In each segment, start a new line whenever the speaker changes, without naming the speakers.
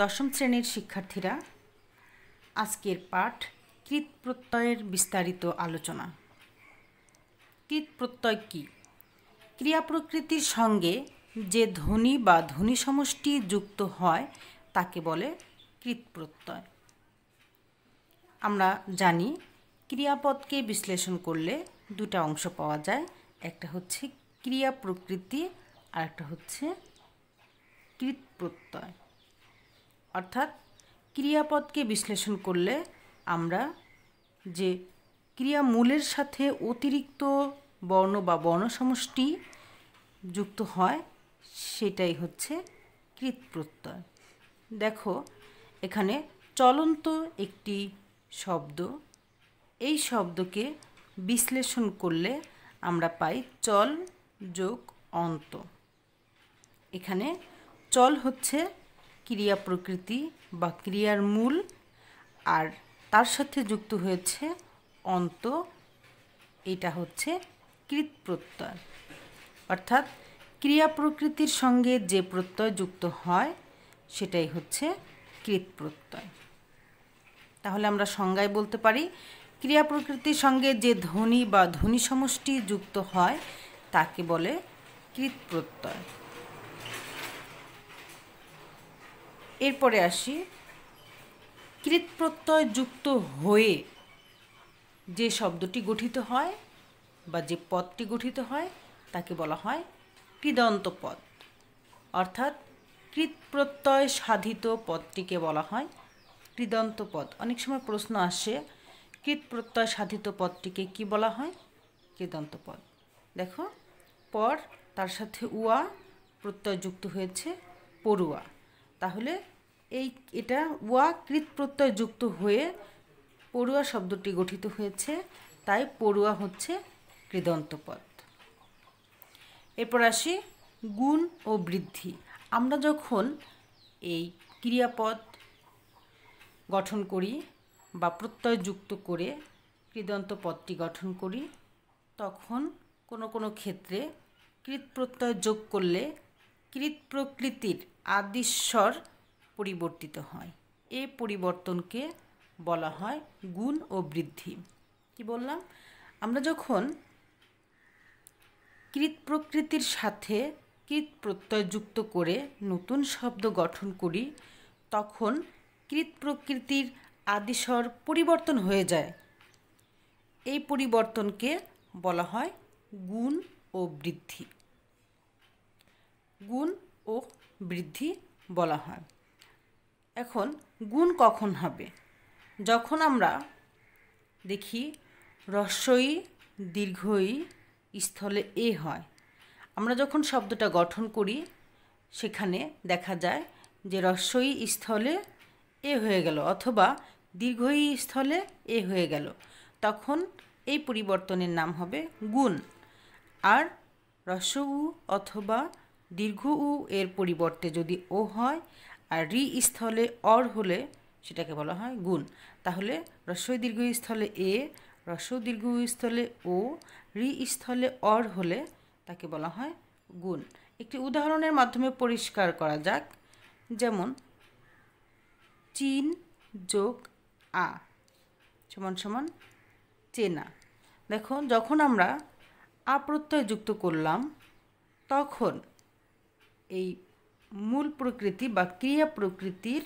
দশম শ্রেণীর শিক্ষার্থীরা আজকের পাঠ কৃত প্রত্যয়ের বিস্তারিত আলোচনা কৃত প্রত্যয় কী ক্রিয়া প্রকৃতির সঙ্গে যে ধ্বনি বা ধ্বনি সমষ্টি যুক্ত হয় তাকে বলে কৃত প্রত্যয় আমরা জানি ক্রিয়াপদকে বিশ্লেষণ করলে দুটা অংশ পাওয়া যায় একটা হচ্ছে ক্রিয়া প্রকৃতি আর একটা হচ্ছে কৃত প্রত্যয় অর্থাৎ ক্রিয়াপদকে বিশ্লেষণ করলে আমরা যে ক্রিয়ামূলের সাথে অতিরিক্ত বর্ণ বা বর্ণ সমষ্টি যুক্ত হয় সেটাই হচ্ছে কৃত প্রত্যয় দেখো এখানে চলন্ত একটি শব্দ এই শব্দকে বিশ্লেষণ করলে আমরা পাই চল যোগ অন্ত এখানে চল হচ্ছে ক্রিয়া প্রকৃতি বা ক্রিয়ার মূল আর তার সাথে যুক্ত হয়েছে অন্ত এটা হচ্ছে কৃত প্রত্যয় অর্থাৎ ক্রিয়া প্রকৃতির সঙ্গে যে প্রত্যয় যুক্ত হয় সেটাই হচ্ছে কৃত প্রত্যয় তাহলে আমরা সংজ্ঞায় বলতে পারি ক্রিয়া প্রকৃতির সঙ্গে যে ধ্বনি বা ধ্বনি সমষ্টি যুক্ত হয় তাকে বলে কৃত প্রত্যয় এরপরে আসি কৃত প্রত্যয় যুক্ত হয়ে যে শব্দটি গঠিত হয় বা যে পদটি গঠিত হয় তাকে বলা হয় কৃদন্ত পদ অর্থাৎ কৃত প্রত্যয় সাধিত পদটিকে বলা হয় কৃদন্ত পদ অনেক সময় প্রশ্ন আসে কৃত প্রত্যয় সাধিত পদটিকে কি বলা হয় কৃদন্ত পদ দেখো পর তার সাথে উয়া প্রত্যয় যুক্ত হয়েছে পড়ুয়া তাহলে এই এটা ওয়া কৃত প্রত্যয় যুক্ত হয়ে পড়ুয়া শব্দটি গঠিত হয়েছে তাই পড়ুয়া হচ্ছে কৃদন্তপদ এরপর আসি গুণ ও বৃদ্ধি আমরা যখন এই ক্রিয়াপদ গঠন করি বা প্রত্যয় যুক্ত করে কৃদন্ত পদটি গঠন করি তখন কোনো কোনো ক্ষেত্রে কৃত প্রত্যয় যোগ করলে কৃত প্রকৃতির আদিশ্বর পরিবর্তিত হয় এই পরিবর্তনকে বলা হয় গুণ ও বৃদ্ধি কি বললাম আমরা যখন কৃত প্রকৃতির সাথে কৃত প্রত্যয় যুক্ত করে নতুন শব্দ গঠন করি তখন কৃত প্রকৃতির আদিস্বর পরিবর্তন হয়ে যায় এই পরিবর্তনকে বলা হয় গুণ ও বৃদ্ধি গুণ ও বৃদ্ধি বলা হয় এখন গুণ কখন হবে যখন আমরা দেখি রস্যই দীর্ঘই স্থলে এ হয় আমরা যখন শব্দটা গঠন করি সেখানে দেখা যায় যে রস্যই স্থলে এ হয়ে গেল অথবা দীর্ঘই স্থলে এ হয়ে গেল তখন এই পরিবর্তনের নাম হবে গুণ আর রস্য উ অথবা দীর্ঘ উ এর পরিবর্তে যদি ও হয় আর রি স্থলে অর হলে সেটাকে বলা হয় গুণ তাহলে রস্বই দীর্ঘ স্থলে এ রস্ব দীর্ঘ স্থলে ও রি স্থলে অর হলে তাকে বলা হয় গুণ একটি উদাহরণের মাধ্যমে পরিষ্কার করা যাক যেমন চীন যোগ আ সমান সমান চেনা দেখো যখন আমরা আপ্রত্যয় যুক্ত করলাম তখন এই মূল প্রকৃতি বা ক্রিয়া প্রকৃতির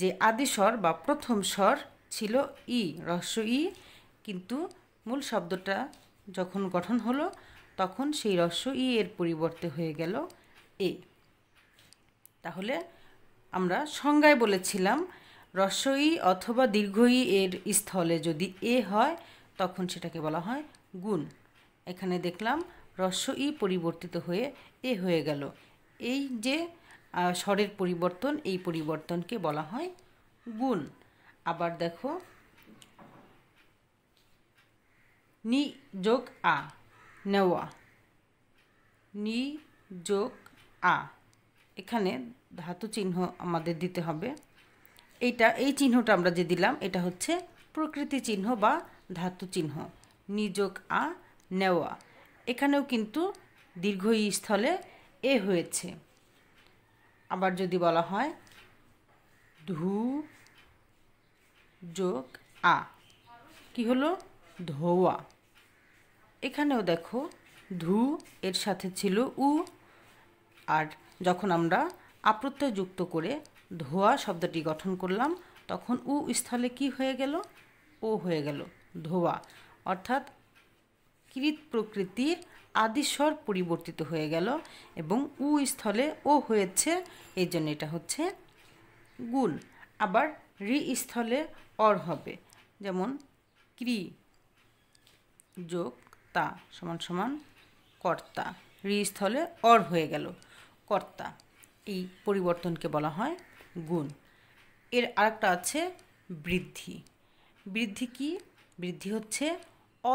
যে আদি স্বর বা প্রথম স্বর ছিল ই রস্য ই কিন্তু মূল শব্দটা যখন গঠন হলো তখন সেই রস্য ই এর পরিবর্তে হয়ে গেল এ তাহলে আমরা সংজ্ঞায় বলেছিলাম রস্য ই অথবা দীর্ঘ ই এর স্থলে যদি এ হয় তখন সেটাকে বলা হয় গুণ এখানে দেখলাম রস্য ই পরিবর্তিত হয়ে এ হয়ে গেল এই যে স্বরের পরিবর্তন এই পরিবর্তনকে বলা হয় গুণ আবার দেখো নি যোগ আ নেওয়া নি যোগ আ এখানে ধাতু চিহ্ন আমাদের দিতে হবে এইটা এই চিহ্নটা আমরা যে দিলাম এটা হচ্ছে প্রকৃতি চিহ্ন বা ধাতু চিহ্ন নিযোগ আ নেওয়া এখানেও কিন্তু দীর্ঘ স্থলে এ হয়েছে আবার যদি বলা হয় ধু যোগ আ কি হলো ধোয়া এখানেও দেখো ধু এর সাথে ছিল উ আর যখন আমরা আপ্রত্যয় যুক্ত করে ধোয়া শব্দটি গঠন করলাম তখন উ স্থলে কি হয়ে গেল ও হয়ে গেল ধোয়া অর্থাৎ কৃত প্রকৃতির আদিস্বর পরিবর্তিত হয়ে গেল এবং উ স্থলে ও হয়েছে এই জন্য এটা হচ্ছে গুল আবার রি স্থলে অর হবে যেমন ক্রি যোগ তা সমান সমান কর্তা রি স্থলে অর হয়ে গেল কর্তা এই পরিবর্তনকে বলা হয় গুণ এর আরেকটা আছে বৃদ্ধি বৃদ্ধি কি বৃদ্ধি হচ্ছে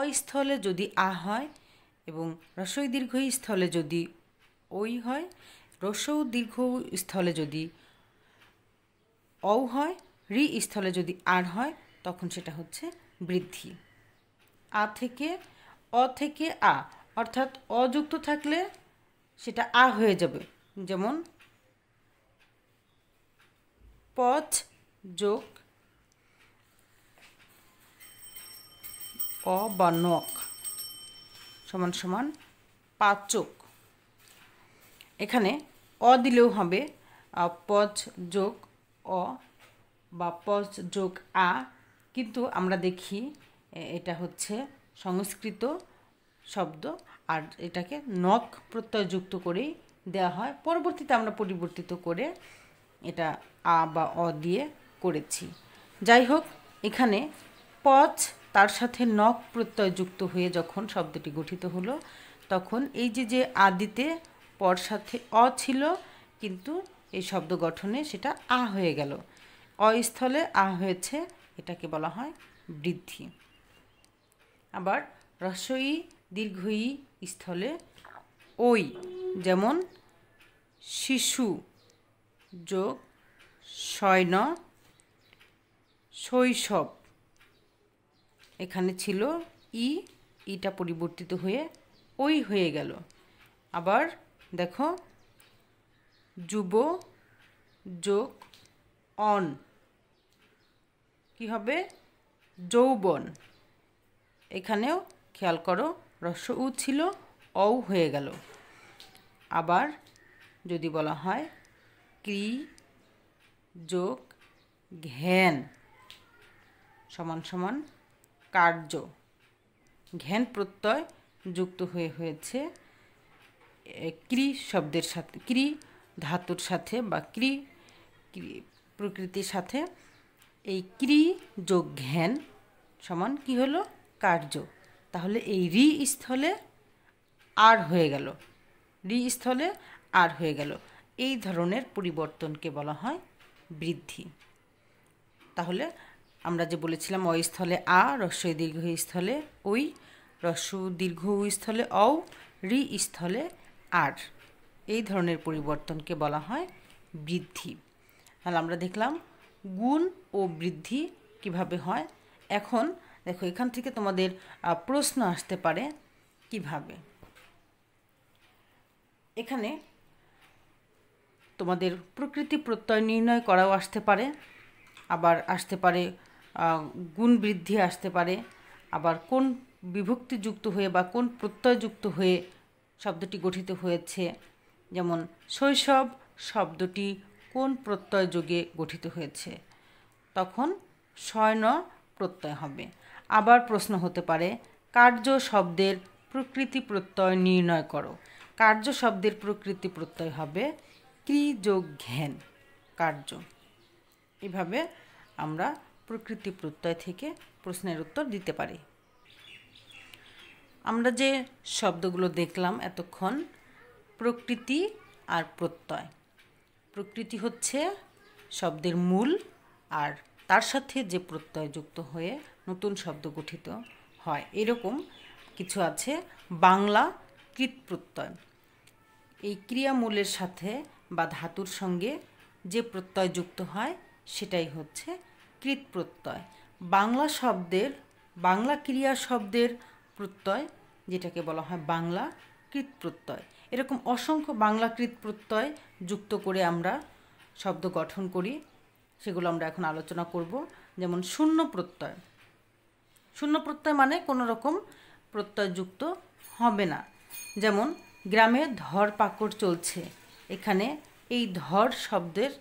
অস্থলে যদি আ হয় এবং রসই দীর্ঘ স্থলে যদি ওই হয় রসৌ দীর্ঘ স্থলে যদি অ হয় রি স্থলে যদি আর হয় তখন সেটা হচ্ছে বৃদ্ধি আ থেকে অ থেকে আ অর্থাৎ অযুক্ত থাকলে সেটা আ হয়ে যাবে যেমন পথ যোগ অ বা নখ সমান সমান পাঁচ চোখ এখানে অ দিলেও হবে পজ যোগ অ বা পজ যোগ আ কিন্তু আমরা দেখি এটা হচ্ছে সংস্কৃত শব্দ আর এটাকে নখ প্রত্যয় যুক্ত করেই দেওয়া হয় পরবর্তীতে আমরা পরিবর্তিত করে এটা আ বা অ দিয়ে করেছি যাই হোক এখানে পচ তার সাথে নখ প্রত্যয় যুক্ত হয়ে যখন শব্দটি গঠিত হলো তখন এই যে যে আদিতে পর সাথে অ ছিল কিন্তু এই শব্দ গঠনে সেটা আ হয়ে গেল অস্থলে আ হয়েছে এটাকে বলা হয় বৃদ্ধি আবার রসই দীর্ঘই স্থলে ওই যেমন শিশু যোগ শয়ন শৈশব এখানে ছিল ই ইটা পরিবর্তিত হয়ে ওই হয়ে গেল আবার দেখো যুব যোগ অন কি হবে যৌবন এখানেও খেয়াল করো রস্য উ ছিল অউ হয়ে গেল আবার যদি বলা হয় ক্রি যোগ ঘ্যান সমান সমান কার্য ঘ্যান প্রত্যয় যুক্ত হয়ে হয়েছে ক্রি শব্দের সাথে ক্রি ধাতুর সাথে বা ক্রি প্রকৃতির সাথে এই ক্রি যোগ ঘ্যান সমান কি হলো কার্য তাহলে এই রি স্থলে আর হয়ে গেল রি স্থলে আর হয়ে গেল এই ধরনের পরিবর্তনকে বলা হয় বৃদ্ধি তাহলে আমরা যে বলেছিলাম অস্থলে আ রস্ব দীর্ঘ স্থলে ওই রস্ব দীর্ঘ স্থলে অও রি স্থলে আর এই ধরনের পরিবর্তনকে বলা হয় বৃদ্ধি তাহলে আমরা দেখলাম গুণ ও বৃদ্ধি কিভাবে হয় এখন দেখো এখান থেকে তোমাদের প্রশ্ন আসতে পারে কিভাবে এখানে তোমাদের প্রকৃতি প্রত্যয় নির্ণয় করাও আসতে পারে আবার আসতে পারে গুণ বৃদ্ধি আসতে পারে আবার কোন বিভক্তিযুক্ত হয়ে বা কোন প্রত্যয়যুক্ত হয়ে শব্দটি গঠিত হয়েছে যেমন শৈশব শব্দটি কোন প্রত্যয় যোগে গঠিত হয়েছে তখন স্বয়ন প্রত্যয় হবে আবার প্রশ্ন হতে পারে কার্য শব্দের প্রকৃতি প্রত্যয় নির্ণয় করো কার্য শব্দের প্রকৃতি প্রত্যয় হবে ক্রি যোগ ঘ্যান কার্য এভাবে আমরা প্রকৃতি প্রত্যয় থেকে প্রশ্নের উত্তর দিতে পারি আমরা যে শব্দগুলো দেখলাম এতক্ষণ প্রকৃতি আর প্রত্যয় প্রকৃতি হচ্ছে শব্দের মূল আর তার সাথে যে প্রত্যয় যুক্ত হয়ে নতুন শব্দ গঠিত হয় এরকম কিছু আছে বাংলা কৃত প্রত্যয় এই ক্রিয়ামূলের সাথে বা ধাতুর সঙ্গে যে প্রত্যয় যুক্ত হয় সেটাই হচ্ছে কৃত প্রত্যয় বাংলা শব্দের বাংলা ক্রিয়া শব্দের প্রত্যয় যেটাকে বলা হয় বাংলা কৃত প্রত্যয় এরকম অসংখ্য বাংলা কৃত প্রত্যয় যুক্ত করে আমরা শব্দ গঠন করি সেগুলো আমরা এখন আলোচনা করব যেমন শূন্য প্রত্যয় শূন্য প্রত্যয় মানে কোনো রকম প্রত্যয় যুক্ত হবে না যেমন গ্রামে ধর পাকড় চলছে এখানে এই ধর শব্দের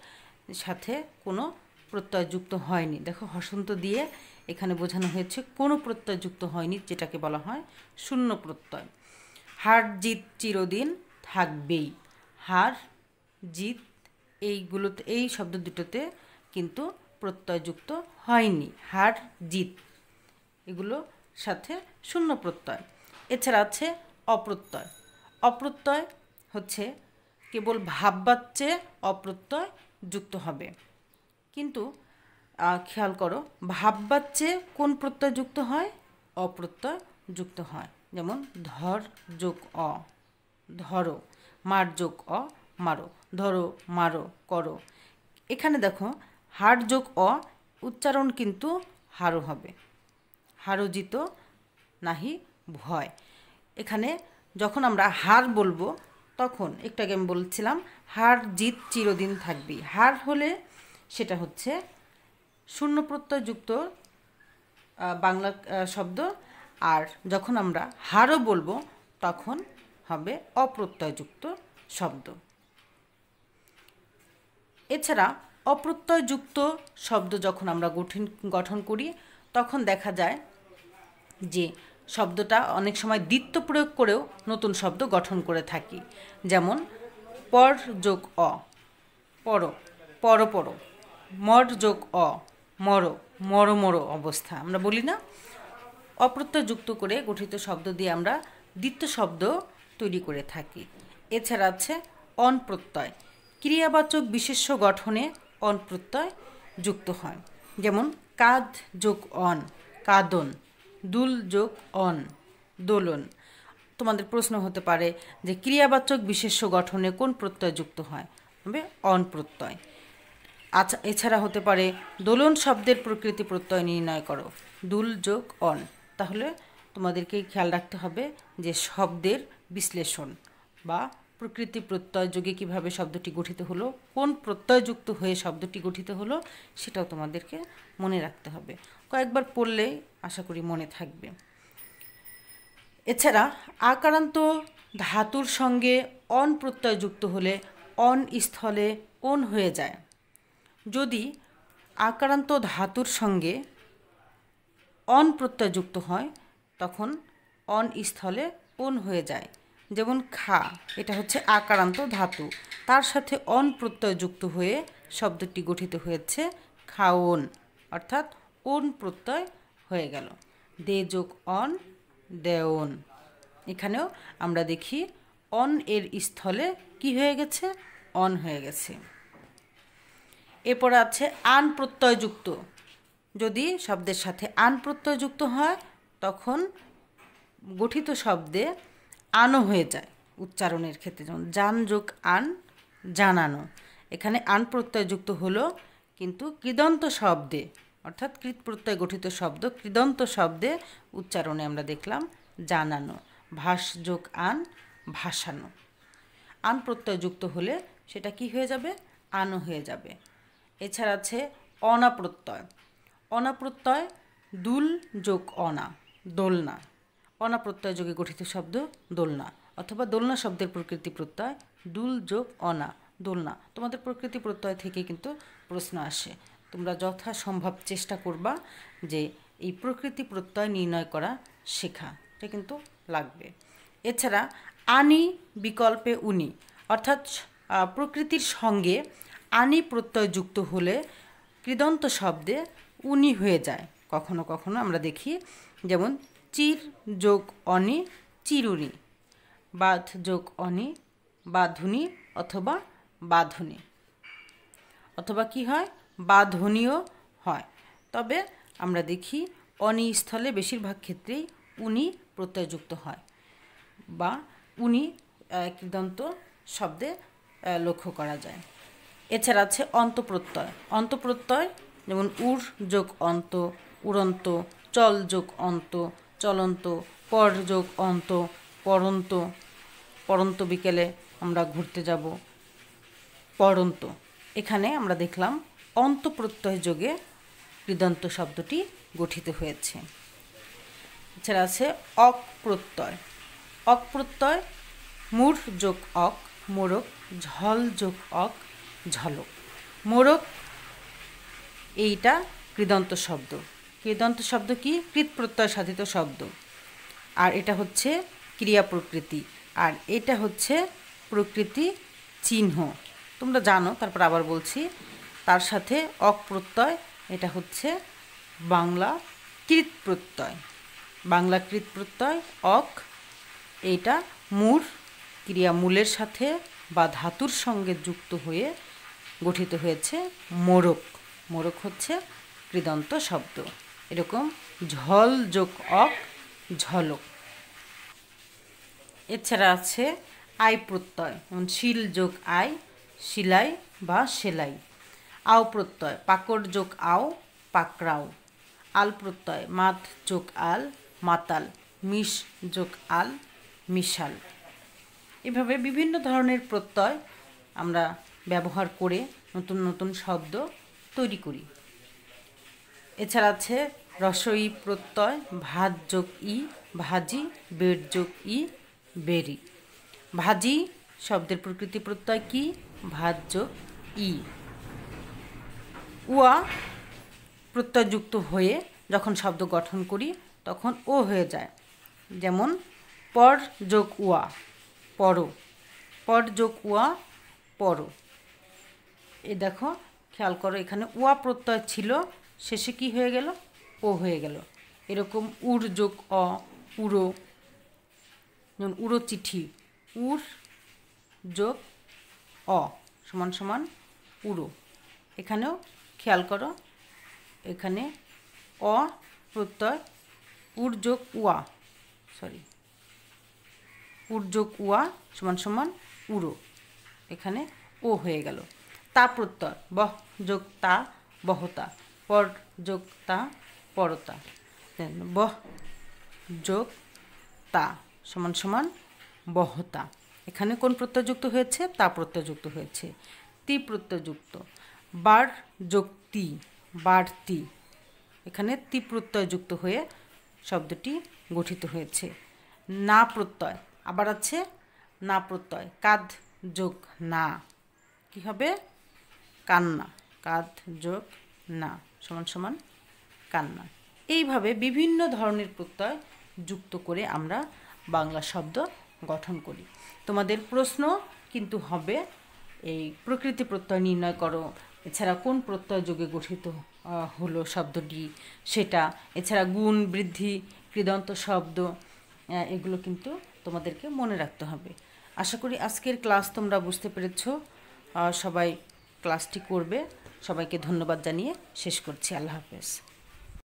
সাথে কোনো প্রত্যয়যুক্ত হয়নি দেখো হসন্ত দিয়ে এখানে বোঝানো হয়েছে কোনো প্রত্যয়যুক্ত হয়নি যেটাকে বলা হয় শূন্য প্রত্যয় হার জিত চিরদিন থাকবেই হার জিত এইগুলোতে এই শব্দ দুটোতে কিন্তু প্রত্যয়যুক্ত হয়নি হার জিত এগুলো সাথে শূন্য প্রত্যয় এছাড়া আছে অপ্রত্যয় অপ্রত্যয় হচ্ছে কেবল ভাববাচ্যে অপ্রত্যয় যুক্ত হবে কিন্তু খেয়াল করো ভাববার চেয়ে কোন প্রত্যয় যুক্ত হয় অপ্রত্যয় যুক্ত হয় যেমন ধর যোগ অ ধরো মার যোগ অ মারো ধরো মারো করো এখানে দেখো হার যোগ অ উচ্চারণ কিন্তু হারো হবে হারো জিত নাহি ভয় এখানে যখন আমরা হার বলবো তখন একটু আগে আমি বলছিলাম হার জিত চিরদিন থাকবি হার হলে সেটা হচ্ছে শূন্য প্রত্যয়যুক্ত বাংলা শব্দ আর যখন আমরা হারও বলবো তখন হবে অপ্রত্যয়যুক্ত শব্দ এছাড়া অপ্রত্যয়যুক্ত শব্দ যখন আমরা গঠন গঠন করি তখন দেখা যায় যে শব্দটা অনেক সময় দ্বিত্ব প্রয়োগ করেও নতুন শব্দ গঠন করে থাকি যেমন পর যোগ অ পর পরপর মর যোগ অ মর মর মর অবস্থা আমরা বলি না অপ্রত্যয় যুক্ত করে গঠিত শব্দ দিয়ে আমরা দ্বিত্ব শব্দ তৈরি করে থাকি এছাড়া আছে অন প্রত্যয় ক্রিয়াবাচক বিশেষ্য গঠনে অনপ্রত্যয় যুক্ত হয় যেমন কাদ যোগ অন কাদন দুল যোগ অন দোলন তোমাদের প্রশ্ন হতে পারে যে ক্রিয়াবাচক বিশেষ্য গঠনে কোন প্রত্যয় যুক্ত হয় তবে অন প্রত্যয় আচ্ছা এছাড়া হতে পারে দোলন শব্দের প্রকৃতি প্রত্যয় নির্ণয় করো দুল যোগ অন তাহলে তোমাদেরকে খেয়াল রাখতে হবে যে শব্দের বিশ্লেষণ বা প্রকৃতি প্রত্যয় যোগে কীভাবে শব্দটি গঠিত হলো কোন প্রত্যয়যুক্ত হয়ে শব্দটি গঠিত হলো সেটাও তোমাদেরকে মনে রাখতে হবে কয়েকবার পড়লে আশা করি মনে থাকবে এছাড়া আকারান্ত ধাতুর সঙ্গে অন প্রত্যয় যুক্ত হলে অন স্থলে অন হয়ে যায় যদি আক্রান্ত ধাতুর সঙ্গে অন প্রত্যয় যুক্ত হয় তখন অন স্থলে অন হয়ে যায় যেমন খা এটা হচ্ছে আক্রান্ত ধাতু তার সাথে অন প্রত্যয় যুক্ত হয়ে শব্দটি গঠিত হয়েছে খাওন অর্থাৎ অন প্রত্যয় হয়ে গেল দে যোগ অন দেওন এখানেও আমরা দেখি অন এর স্থলে কি হয়ে গেছে অন হয়ে গেছে এরপর আছে আন প্রত্যয়যুক্ত যদি শব্দের সাথে আন প্রত্যয়যুক্ত হয় তখন গঠিত শব্দে আনো হয়ে যায় উচ্চারণের ক্ষেত্রে যেমন যান যোগ আন জানানো এখানে আন প্রত্যয়যুক্ত হলো কিন্তু কৃদন্ত শব্দে অর্থাৎ কৃত প্রত্যয় গঠিত শব্দ কৃদন্ত শব্দে উচ্চারণে আমরা দেখলাম জানানো ভাস যোগ আন ভাসানো আন প্রত্যয়যুক্ত হলে সেটা কি হয়ে যাবে আনো হয়ে যাবে এছাড়া আছে অনা প্রত্যয় অনা প্রত্যয় দুল যোগ অনা দোলনা অনা প্রত্যয় যোগে গঠিত শব্দ দোলনা অথবা দোলনা শব্দের প্রকৃতি প্রত্যয় দুল যোগ অনা দোলনা তোমাদের প্রকৃতি প্রত্যয় থেকে কিন্তু প্রশ্ন আসে তোমরা যথাসম্ভব চেষ্টা করবা যে এই প্রকৃতি প্রত্যয় নির্ণয় করা শেখা এটা কিন্তু লাগবে এছাড়া আনি বিকল্পে উনি অর্থাৎ প্রকৃতির সঙ্গে আনি প্রত্যয় যুক্ত হলে কৃদন্ত শব্দে উনি হয়ে যায় কখনো কখনো আমরা দেখি যেমন চির যোগ অনি চিরুনি বাধ যোগ অনি বাঁধুনি অথবা বাঁধুনি অথবা কি হয় বাঁধনীয় হয় তবে আমরা দেখি অনি স্থলে বেশিরভাগ ক্ষেত্রেই উনি প্রত্যয়যুক্ত হয় বা উনি কৃদন্ত শব্দে লক্ষ্য করা যায় এছাড়া আছে অন্তপ্রত্যয় অন্তপ্রত্যয় যেমন উর যোগ অন্ত উড়ন্ত চল যোগ অন্ত চলন্ত পর যোগ অন্ত পরন্ত পরন্ত বিকেলে আমরা ঘুরতে যাব পরন্ত এখানে আমরা দেখলাম প্রত্যয় যোগে কৃদন্ত শব্দটি গঠিত হয়েছে এছাড়া আছে অক প্রত্যয় অক প্রত্যয় মূর যোগ অক মোরক ঝল যোগ অক ঝলক মোরক এইটা কৃদন্ত শব্দ কৃদন্ত শব্দ কি কৃত প্রত্যয় সাধিত শব্দ আর এটা হচ্ছে ক্রিয়া প্রকৃতি আর এটা হচ্ছে প্রকৃতি চিহ্ন তোমরা জানো তারপর আবার বলছি তার সাথে অক প্রত্যয় এটা হচ্ছে বাংলা কৃত প্রত্যয় বাংলা কৃত প্রত্যয় অক এইটা মূর ক্রিয়া মূলের সাথে বা ধাতুর সঙ্গে যুক্ত হয়ে গঠিত হয়েছে মোরক মোরক হচ্ছে কৃদন্ত শব্দ এরকম ঝল যোগ অক ঝলক এছাড়া আছে আই প্রত্যয় যেমন শিল যোগ আয় শিলাই বা সেলাই আও প্রত্যয় পাকড় যোগ আও পাকড়াও আল প্রত্যয় মাত যোগ আল মাতাল মিশ যোগ আল মিশাল এভাবে বিভিন্ন ধরনের প্রত্যয় আমরা ব্যবহার করে নতুন নতুন শব্দ তৈরি করি এছাড়া আছে রসই প্রত্যয় ভাত যোগ ই ভাজি বেড যোগ ই বেরি ভাজি শব্দের প্রকৃতি প্রত্যয় কি ভাত যোগ ই উয়া প্রত্যয়যুক্ত হয়ে যখন শব্দ গঠন করি তখন ও হয়ে যায় যেমন পর যোগ উয়া পর পর যোগ উয়া পর এ দেখো খেয়াল করো এখানে ওয়া প্রত্যয় ছিল শেষে কি হয়ে গেল ও হয়ে গেল এরকম উর যোগ অ উড়ো যেমন উড়ো চিঠি উর যোগ অ সমান সমান উড়ো এখানেও খেয়াল করো এখানে অ প্রত্যয় উর যোগ উয়া সরি উর যোগ উয়া সমান সমান উড়ো এখানে ও হয়ে গেল তা প্রত্যয় বহ যোগ তা বহতা পর যোগ তা পরতা দেন বহ যোগ তা সমান সমান বহতা এখানে কোন প্রত্যয় যুক্ত হয়েছে তা প্রত্যয় যুক্ত হয়েছে তি প্রত্যয় যুক্ত বার যোগ তি বাড়তি এখানে তি প্রত্যয় যুক্ত হয়ে শব্দটি গঠিত হয়েছে না প্রত্যয় আবার আছে না প্রত্যয় কাদ যোগ না কি হবে কান্না কাঁধ যোগ না সমান সমান কান্না এইভাবে বিভিন্ন ধরনের প্রত্যয় যুক্ত করে আমরা বাংলা শব্দ গঠন করি তোমাদের প্রশ্ন কিন্তু হবে এই প্রকৃতি প্রত্যয় নির্ণয় করো এছাড়া কোন প্রত্যয় যোগে গঠিত হলো শব্দটি সেটা এছাড়া গুণ বৃদ্ধি কৃদন্ত শব্দ এগুলো কিন্তু তোমাদেরকে মনে রাখতে হবে আশা করি আজকের ক্লাস তোমরা বুঝতে পেরেছ সবাই ক্লাসটি করবে সবাইকে ধন্যবাদ জানিয়ে শেষ করছি আল্লাহ হাফেজ